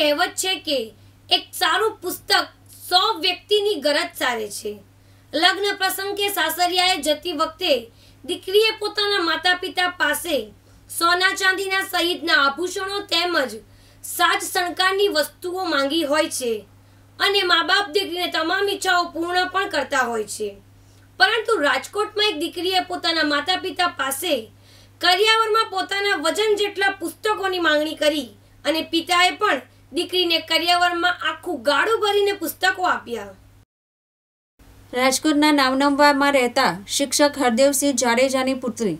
કહેવત છે કે એક સારું પુસ્તક સો વ્યક્તિની ગરજ સારે છે લગ્ન પ્રસંગે સાસરિયાએ જતી વખતે દીકરીએ પોતાના માતા પિતા પાસે સોના ચાંદીના સહિતના આભૂષણો તેમજ સાજ શણકારની વસ્તુઓ માંગી હોય છે અને મા બાપ દીકરીને તમામ ઈચ્છાઓ પૂર્ણ પણ કરતા હોય છે પરંતુ રાજકોટમાં એક દીકરીએ પોતાના માતા પિતા પાસે કરિયાવરમાં પોતાના વજન જેટલા પુસ્તકોની માંગણી કરી અને પિતાએ પણ દીકરીને કરિયાવરમાં આખું ગાડું ભરીને પુસ્તકો આપ્યા રાજકોટના નામનંબામાં રહેતા શિક્ષક હરદેવસિંહ જાડેજાની પુત્રી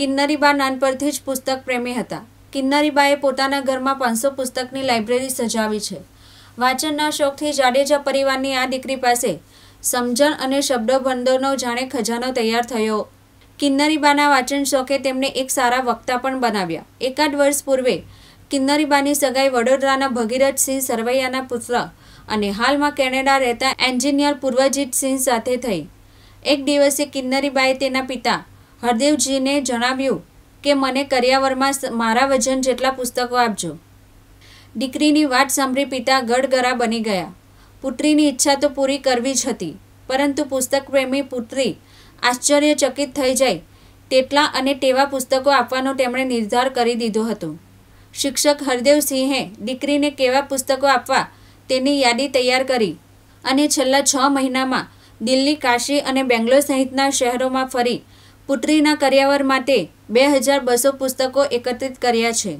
કિન્નરીબા નાનપણથી જ પુસ્તક પ્રેમી હતા કિન્નરીબાએ પોતાના ઘરમાં પાંચસો પુસ્તકની લાઇબ્રેરી સજાવી છે વાંચનના શોખથી જાડેજા પરિવારની આ દીકરી પાસે સમજણ અને શબ્દભંડોળનો જાણે ખજાનો તૈયાર થયો કિન્નરીબાના વાંચન શોખે તેમને એક સારા વક્તા પણ બનાવ્યા એકાદ વર્ષ પૂર્વે કિન્નરીબાની સગાઈ વડોદરાના ભગીરથસિંહ સરવૈયાના પુત્ર અને હાલમાં કેનેડા રહેતા એન્જિનિયર પૂર્વજીતસિંહ સાથે થઈ એક દિવસે કિન્નરીબાએ તેના પિતા હરદેવજીને જણાવ્યું કે મને કરિયાવરમાં મારા વજન જેટલા પુસ્તકો આપજો દીકરીની વાત સાંભળી પિતા ગડગરા બની ગયા પુત્રીની ઈચ્છા તો પૂરી કરવી જ હતી પરંતુ પુસ્તક પ્રેમી પુત્રી આશ્ચર્યચકિત થઈ જાય તેટલા અને તેવા પુસ્તકો આપવાનો તેમણે નિર્ધાર કરી દીધો હતો શિક્ષક હરદેવસિંહે દીકરીને કેવા પુસ્તકો આપવા તેની યાદી તૈયાર કરી અને છેલ્લા છ મહિનામાં દિલ્હી કાશી અને બેંગ્લોર સહિતના શહેરોમાં ફરી પુત્રીના કર્યાવર માટે બે હજાર બસો પુસ્તકો એકત્રિત કર્યા છે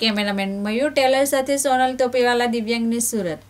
કેમેરામેન મયુર ટેલર સાથે સોનલ તોપીવાલા દિવ્યાંગની સુરત